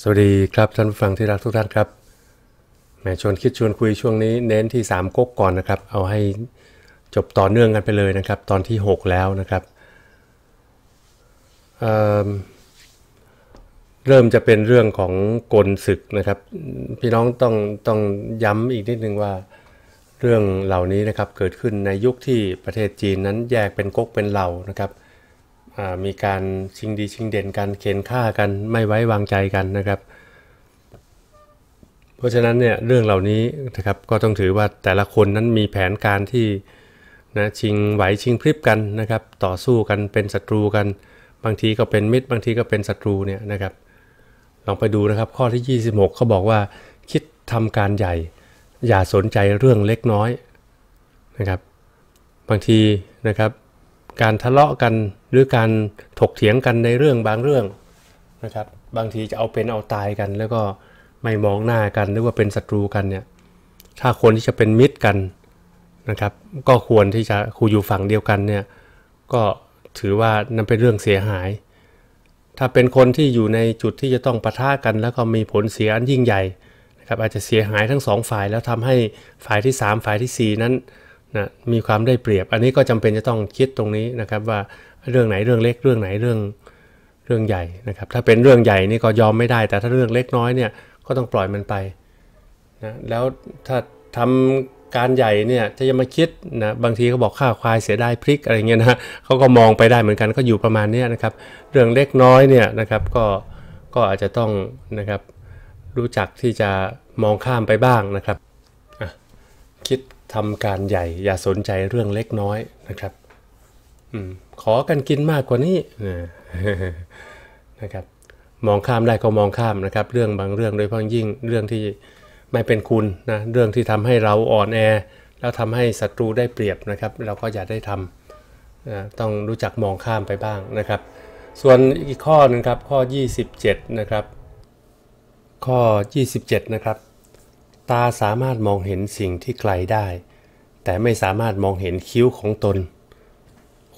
สวัสดีครับท่านผู้ฟังที่รักทุกท่านครับแหมชวนคิดชวนคุยช่วงนี้เน้นที่ 3ก๊กก่อนนะครับเอาให้จบต่อเนื่องกันไปเลยนะครับ ตอนที่ 6 แล้วนะครับเเริ่มจะเป็นเรื่องของกลศึกนะครับ พี่น้องต้องต้องย้ำอีกนิดนึงว่าเรื่องเหล่านี้นะครับ เกิดขึ้นในยุคที่ประเทศจีนนั้นแยกเป็นก๊กเป็นเหล่านะครับเมีการชิงดีชิงเด่นกันเข็นฆ่ากันไม่ไว้วางใจกันนะครับ เพราะฉะนั้นเนี่ยเรื่องเหล่านี้นะครับก็ต้องถือว่าแต่ละคนนั้นมีแผนการที่นะชิงไหวชิงพริบกันนะครับ ต่อสู้กันเป็นศัตรูกัน บางทีก็เป็นมิตรบางทีก็เป็นศัตรูเนี่ยนะครับ ลองไปดูนะครับ ข้อที่ 26เขาบอกว่าคิด ทำการใหญ่ อย่าสนใจเรื่องเล็กน้อยนะครับ บางทีนะครับการทะเลาะกัน หรือการถกเถียงกันในเรื่องบางเรื่องนะครับ บางทีจะเอาเป็นเอาตายกัน แล้วก็ไม่มองหน้ากันหรือว่าเป็นศัตรูกันเนี่ย ถ้าคนที่จะเป็นมิตรกันนะครับก็ควรที่จะคูอยู่ฝั่งเดียวกันเนี่ยก็ถือว่านั่นเป็นเรื่องเสียหาย ถ้าเป็นคนที่อยู่ในจุดที่จะต้องปะทะกัน แล้วก็มีผลเสียอันยิ่งใหญ่นะครับ อาจจะเสียหายทั้งสองฝ่าย แล้วทำให้ฝ่ายที่3ฝ่ายที่4 นั้นนะมีความได้เปรียบ อันนี้ก็จำเป็นจะต้องคิดตรงนี้นะครับว่าเรื่องไหนเรื่องเล็กเรื่องไหนเรื่องเรื่องใหญ่นะครับถ้าเป็นเรื่องใหญ่นี่ก็ยอมไม่ได้ แต่ถ้าเรื่องเล็กน้อยเนี่ยก็ต้องปล่อยมันไปนะแล้วถ้าทำการใหญ่เนี่ยถ้าจะมาคิดนะบางทีก็บอกข้าวควายเสียได้พริกอะไรเงี้ยนะเขาก็มองไปได้เหมือนกัน ก็อยู่ประมาณนี้นะครับ เรื่องเล็กน้อยเนี่ยนะครับก็ก็อาจจะต้องนะครับรู้จักที่จะมองข้ามไปบ้างนะครับคิดทำการใหญ่อย่าสนใจเรื่องเล็กน้อยนะครับอขอกันกินมากกว่านี้ นะครับ มองข้ามได้ก็มองข้ามนะครับ เรื่องบางเรื่องโดยเฉพาะยิ่ง เรื่องที่ไม่เป็นคุณนะ เรื่องที่ทำให้เราอ่อนแอแล้วทำให้ศัตรูได้เปรียบนะครับ เราก็อย่าได้ทำต้องรู้จักมองข้ามไปบ้างนะครับ ส่วนอีกข้อนึงครับข้อ 27 นะครับ ข้อ 27 นะครับตา สามารถมองเห็นสิ่งที่ไกลได้ แต่ไม่สามารถมองเห็นคิ้วของตน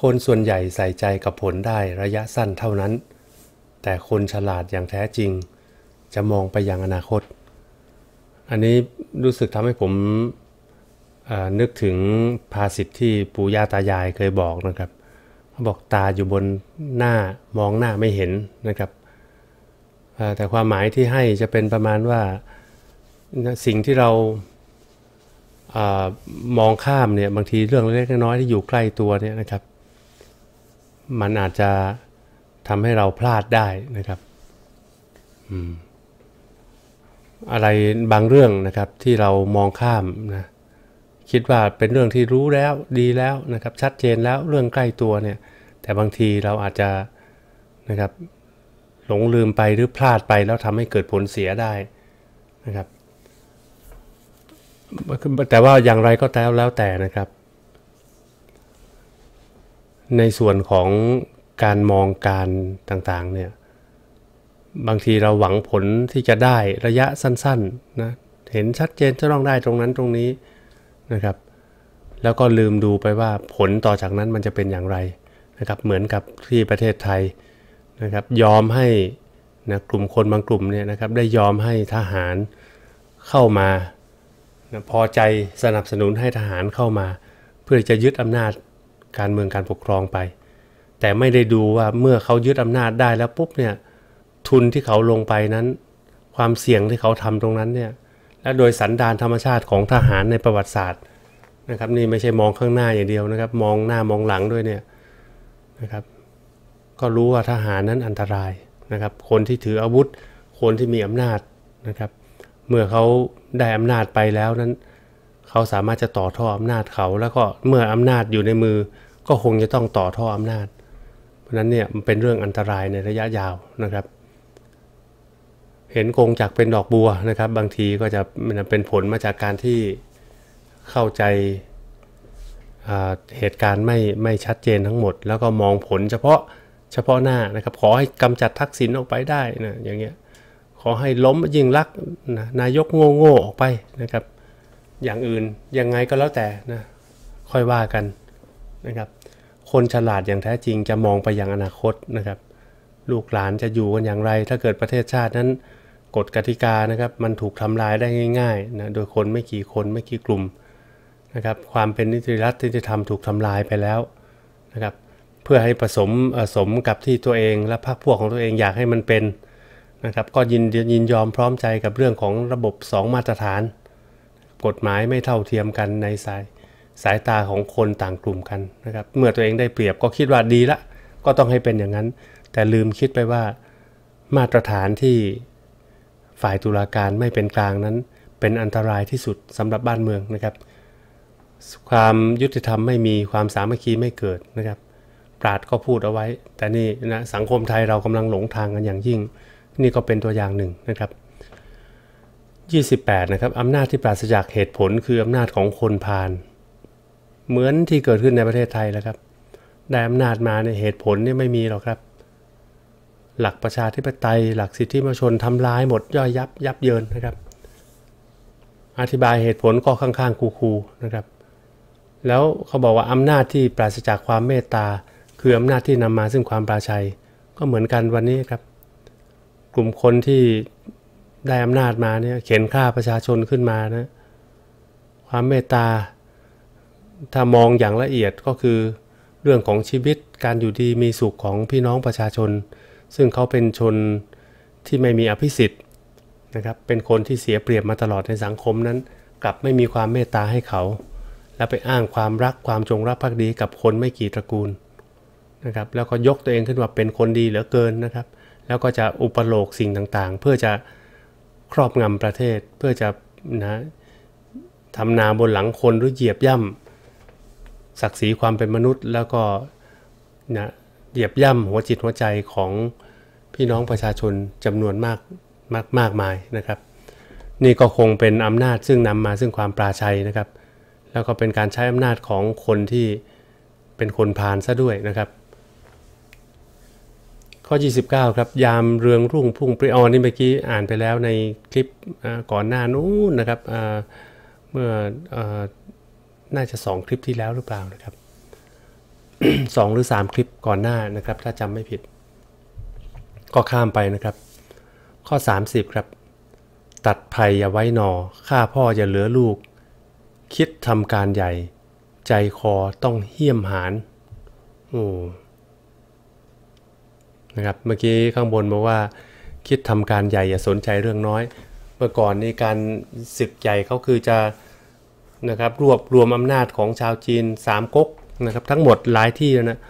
คนส่วนใหญ่ใส่ใจกับผลได้ระยะสั้นเท่านั้น แต่คนฉลาดอย่างแท้จริง จะมองไปยังอนาคต อันนี้รู้สึกทำให้ผมนึกถึงภาษิตที่ปู่ย่าตายายเคยบอกนะครับเขาบอกตาอยู่บนหน้ามองหน้าไม่เห็นนะครับแต่ความหมายที่ให้จะเป็นประมาณว่าสิ่งที่เรามองข้ามเนี่ย บางทีเรื่องเล็กน้อยที่อยู่ใกล้ตัวเนี่ยนะครับ มันอาจจะทำให้เราพลาดได้นะครับอะไรบางเรื่องนะครับที่เรามองข้ามนะคิดว่าเป็นเรื่องที่รู้แล้วดีแล้วนะครับ ชัดเจนแล้วเรื่องใกล้ตัวเนี่ย แต่บางทีเราอาจจะนะครับหลงลืมไปหรือพลาดไป แล้วทำให้เกิดผลเสียได้นะครับแต่ว่าอย่างไรก็แล้วแล้วแต่นะครับ ในส่วนของการมองการต่าง ๆ เนี่ย บางทีเราหวังผลที่จะได้ระยะสั้นๆนะ เห็นชัดเจนจะต้องได้ตรงนั้นตรงนี้นะครับ แล้วก็ลืมดูไปว่าผลต่อจากนั้นมันจะเป็นอย่างไรนะครับ เหมือนกับที่ประเทศไทยนะครับยอมให้นะกลุ่มคนบางกลุ่มเนี่ยนะครับได้ยอมให้ทหารเข้ามาพอใจสนับสนุนให้ทหารเข้ามา เพื่อจะยึดอำนาจการเมืองการปกครองไป แต่ไม่ได้ดูว่าเมื่อเขายึดอำนาจได้แล้วปุ๊บเนี่ยทุนที่เขาลงไปนั้น ความเสี่ยงที่เขาทำตรงนั้นเนี่ย และโดยสันดานธรรมชาติของทหารในประวัติศาสตร์นะครับ นี่ไม่ใช่มองข้างหน้าอย่างเดียวนะครับ มองหน้ามองหลังด้วยเนี่ยนะครับ ก็รู้ว่าทหารนั้นอันตรายนะครับ คนที่ถืออาวุธ คนที่มีอำนาจนะครับเมื่อเขาได้อำนาจไปแล้วนั้นเขาสามารถจะต่อท่ออำนาจเขาแล้วก็เมื่ออำนาจอยู่ในมือ ก็คงจะต้องต่อท่ออำนาจ เพราะนั้นเนี่ยมันเป็นเรื่องอันตรายในระยะยาวนะครับ เห็นกงจากเป็นดอกบัวนะครับ บางทีก็จะมันเป็นผลมาจากการที่เข้าใจเหตุการณ์ไม่ไม่ชัดเจนทั้งหมด แล้วก็มองผลเฉพาะเฉพาะหน้านะครับขอให้กำจัดทักษิณออกไปได้นะอย่างเงี้ยขอให้ล้มยิ่งลักนะนายกโง่ๆออกไปนะครับอย่างอื่นยังไงก็แล้วแต่นะค่อยว่ากันนะครับคนฉลาดอย่างแท้จริงจะมองไปยังอนาคตนะครับลูกหลานจะอยู่กันอย่างไร ถ้าเกิดประเทศชาตินั้น กฎกติกานะครับมันถูกทำลายได้ง่ายๆนะโดยคนไม่กี่คนไม่กี่กลุ่มนะครับความเป็นนิติรัฐนิติธรรมถูกทำลายไปแล้วนะครับเพื่อให้ผสมสมกับที่ตัวเองและพรรคพวกของตัวเองอยากให้มันเป็นนะครับก็ยินยินยอมพร้อมใจกับเรื่องของระบบ 2 มาตรฐาน กฎหมายไม่เท่าเทียมกันในสายสายตาของคนต่างกลุ่มกันนะครับเมื่อตัวเองได้เปรียบก็คิดว่าดีละ ก็ต้องให้เป็นอย่างนั้น แต่ลืมคิดไปว่ามาตรฐานที่ฝ่ายตุลาการไม่เป็นกลางนั้นเป็นอันตรายที่สุดสำหรับบ้านเมืองนะครับ ความยุติธรรมไม่มีความสามัคคีไม่เกิดนะครับปราดก็พูดเอาไว้ แต่นี่นะสังคมไทยเรากำลังหลงทางกันอย่างยิ่งนี่ก็เป็นตัวอย่างหนึ่งนะครับ28นะครับอำนาจที่ปราศจากเหตุผลคืออำนาจของคนพาล เหมือนที่เกิดขึ้นในประเทศไทยแล้วครับได้อำนาจมาในเหตุผลนี่ไม่มีหรอกครับ หลักประชาธิปไตย หลักสิทธิมนชนทำลายหมดย่อยยับยับเยินนะครับ อธิบายเหตุผลก็ข้างๆคูๆนะครับ แล้วเขาบอกว่าอำนาจที่ปราศจากความเมตตาคืออำนาจที่นำมาซึ่งความปราชัยก็เหมือนกันวันนี้ครับกลุ่มคนที่ได้อำนาจมาเนี่ยเข็นฆ่าประชาชนขึ้นมานะความเมตตา ถ้ามองอย่างละเอียดก็คือเรื่องของชีวิตการอยู่ดีมีสุขของพี่น้องประชาชน ซึ่งเขาเป็นชนที่ไม่มีอภิสิทธิ์นะครับเป็นคนที่เสียเปรียบมาตลอดในสังคมนั้น กลับไม่มีความเมตตาให้เขา และไปอ้างความรักความจงรักภักดีกับคนไม่กี่ตระกูลนะครับแล้วก็ยกตัวเองขึ้นว่าเป็นคนดีเหลือเกินนะครับแล้วก็จะอุปโลกสิ่งต่างๆ เพื่อจะครอบงำประเทศเพื่อจะนะทำนาบนหลังคนหรือเหยียบย่ำศักดิ์ศรีความเป็นมนุษย์ แล้วก็นะเหยียบย่ำหัวจิตหัวใจของพี่น้องประชาชนจำนวนมากมากมากมายนะครับ นี่ก็คงเป็นอำนาจซึ่งนำมาซึ่งความปราชัยนะครับ แล้วก็เป็นการใช้อำนาจของคนที่เป็นคนพานซะด้วยนะครับข้อ 29 ครับ ยามเรืองรุ่งพุ่งปริออนนี่ เมื่อกี้อ่านไปแล้วในคลิปก่อนหน้านู้นนะครับ เมื่ออน่าจะ2คลิปที่แล้วหรือเปล่านะครับ 2 หรือ 3 คลิปก่อนหน้านะครับ ถ้าจำไม่ผิด ก็ข้ามไปนะครับ ข้อ 30 ครับ ตัดภัยอย่าไว้หนอ ฆ่าพ่ออย่าเหลือลูก คิดทำการใหญ่ ใจคอต้องเหี้ยมหานโอ้นะครับเมื่อกี้ข้างบนบอกว่า คิดทำการใหญ่อย่าสนใจเรื่องน้อย เมื่อก่อนในการศึกใหญ่เขาคือจะนะครับรวบรวมอำนาจของชาวจีนสามก๊กนะครับทั้งหมดหลายที่นะ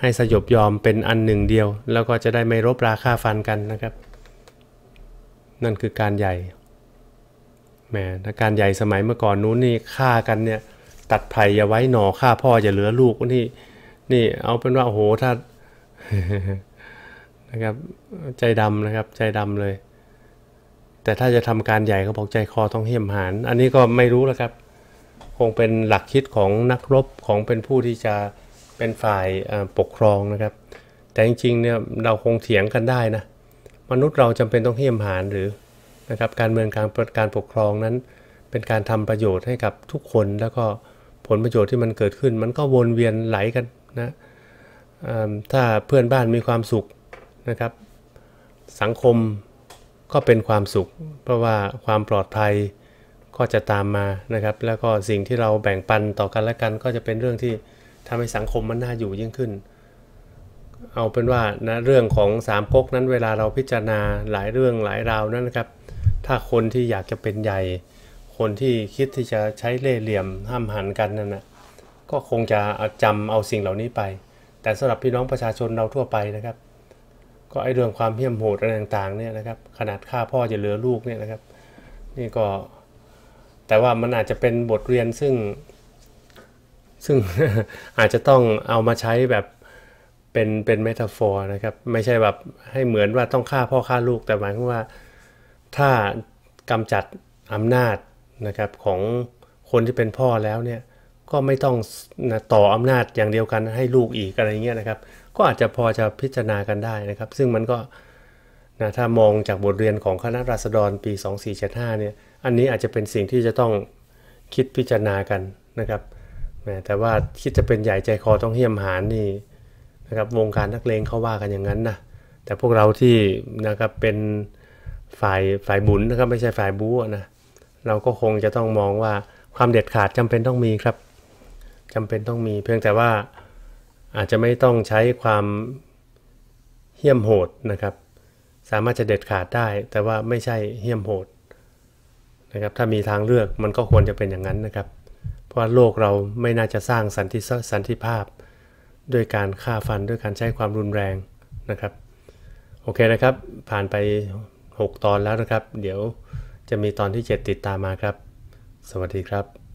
ให้สยบยอมเป็นอันหนึ่งเดียว แล้วก็จะได้ไม่รบราค่าฟันกันนะครับ นั่นคือการใหญ่แหมถ้าการใหญ่สมัยเมื่อก่อนนู้นนี่ฆ่ากันเนี่ย ตัดไผ่อย่าไว้หนอฆ่าพ่ออย่าเหลือลูกนี่นี่เอาเป็นว่าโอ้โหถ้านะครับใจดำนะครับใจดำเลย แต่ถ้าจะทำการใหญ่เขาบอกใจคอต้องเหี่ยมหานอันนี้ก็ไม่รู้แล้วครับคงเป็นหลักคิดของนักรบของเป็นผู้ที่จะเป็นฝ่ายปกครองนะครับแต่จริงๆเนี่ยเราคงเถียงกันได้นะมนุษย์เราจำเป็นต้องเหี่ยมหานหรือนะครับการเมืองการการปกครองนั้น เป็นการทำประโยชน์ให้กับทุกคน แล้วก็ผลประโยชน์ที่มันเกิดขึ้น มันก็วนเวียนไหลกันนะถ้าเพื่อนบ้านมีความสุขนะครับ สังคมก็เป็นความสุข เพราะว่าความปลอดภัยก็จะตามมานะครับ แล้วก็สิ่งที่เราแบ่งปันต่อกันและกัน ก็จะเป็นเรื่องที่ทำให้สังคมมันน่าอยู่ยิ่งขึ้น เอาเป็นว่า นะเรื่องของสามก๊กนั้นเวลาเราพิจารณาหลายเรื่องหลายราวนั้นนะครับ ถ้าคนที่อยากจะเป็นใหญ่ คนที่คิดที่จะใช้เล่ห์เหลี่ยมห้ามหันกันนั่นนะก็คงจะจำเอาสิ่งเหล่านี้ไป แต่สำหรับพี่น้องประชาชนเราทั่วไปนะครับก็ไอเรื่องความเพี้ยมโหดอะไรต่างๆเนี่ยนะครับ ขนาดฆ่าพ่อจะเหลือลูกเนี่ยนะครับ นี่ก็ แต่ว่ามันอาจจะเป็นบทเรียนซึ่ง ซึ่งอาจจะต้องเอามาใช้แบบเป็น เป็นเมตาฟอร์นะครับ ไม่ใช่แบบให้เหมือนว่าต้องฆ่าพ่อฆ่าลูก แต่หมายความว่า ถ้ากำจัดอำนาจนะครับของคนที่เป็นพ่อแล้วเนี่ยก็ไม่ต้องต่ออำนาจอย่างเดียวกันให้ลูกอีกอะไรเงี้ยนะครับ ก็อาจจะพอจะพิจารณากันได้นะครับ ซึ่งมันก็นะถ้ามองจากบทเรียนของคณะราษฎรปี2475เนี่ยอันนี้อาจจะเป็นสิ่งที่จะต้องคิดพิจารณากันนะครับแต่ว่าคิดจะเป็นใหญ่ใจคอต้องเหี้ยมหานนี่นะครับวงการนักเลงเขาว่ากันอย่างนั้นนะแต่พวกเราที่นะครับ เป็นฝ่ายฝ่ายบุญนะครับ ไม่ใช่ฝ่ายบู๊นะเราก็คงจะต้องมองว่าความเด็ดขาดจำเป็นต้องมีครับจำเป็นต้องมีเพียงแต่ว่าอาจจะไม่ต้องใช้ความเหี้ยมโหดนะครับ สามารถจะเด็ดขาดได้ แต่ว่าไม่ใช่เหี้ยมโหดนะครับ ถ้ามีทางเลือกมันก็ควรจะเป็นอย่างนั้นนะครับ เพราะโลกเราไม่น่าจะสร้างสันติสันติภาพด้วยการฆ่าฟันด้วยการใช้ความรุนแรงนะครับ โอเคนะครับ ผ่านไป 6 ตอนแล้วนะครับ เดี๋ยวจะมีตอนที่ 7 ติดตามมาครับ สวัสดีครับ